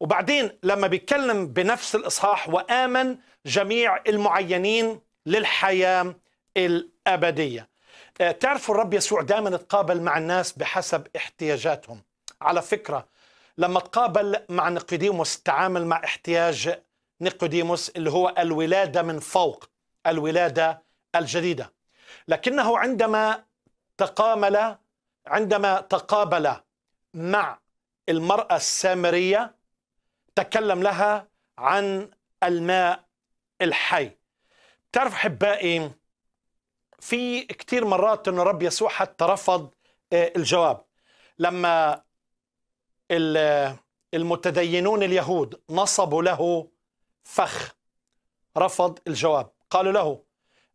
وبعدين لما بيتكلم بنفس الإصحاح وآمن جميع المعينين للحياة الأبدية آه، تعرفوا الرب يسوع دائما تقابل مع الناس بحسب احتياجاتهم على فكرة لما تقابل مع نقديموس تعامل مع احتياج نقديموس اللي هو الولادة من فوق الولادة الجديدة لكنه عندما تقامل عندما تقابل مع المرأة السامرية تكلم لها عن الماء الحي بتعرف احبائي في كثير مرات انه الرب يسوع حتى رفض آه، الجواب لما المتدينون اليهود نصبوا له فخ رفض الجواب قالوا له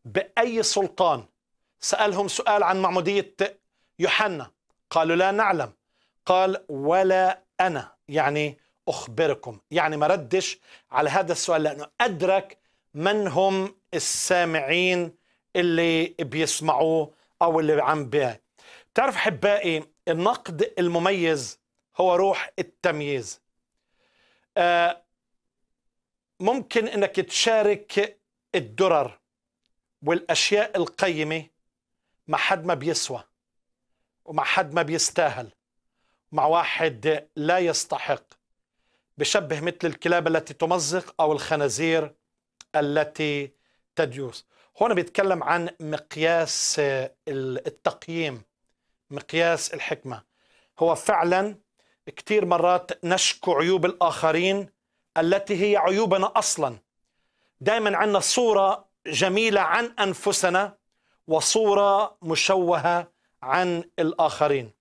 بأي سلطان سألهم سؤال عن معمودية يوحنا قالوا لا نعلم قال ولا أنا يعني أخبركم يعني ما ردش على هذا السؤال لأنه أدرك من هم السامعين اللي بيسمعوه أو اللي عم بيع بتعرف حبائي النقد المميز هو روح التمييز آه، ممكن أنك تشارك الدرر والأشياء القيمة مع حد ما بيسوى ومع حد ما بيستاهل مع واحد لا يستحق بشبه مثل الكلاب التي تمزق أو الخنازير التي تديوس هنا بيتكلم عن مقياس آه، التقييم مقياس الحكمة هو فعلا كثير مرات نشكو عيوب الآخرين التي هي عيوبنا أصلا دائما عندنا صورة جميلة عن أنفسنا وصورة مشوهة عن الآخرين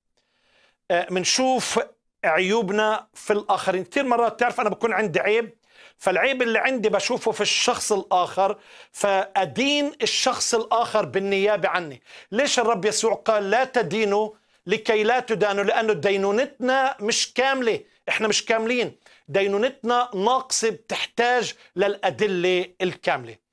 آه، منشوف عيوبنا في الآخرين كثير مرات تعرف أنا بكون عندي عيب فالعيب اللي عندي بشوفه في الشخص الآخر فأدين الشخص الآخر بالنيابة عني ليش الرب يسوع قال لا تدينوا لكي لا تدانوا لأنه دينونتنا مش كاملة إحنا مش كاملين دينونتنا ناقصة بتحتاج للأدلة الكاملة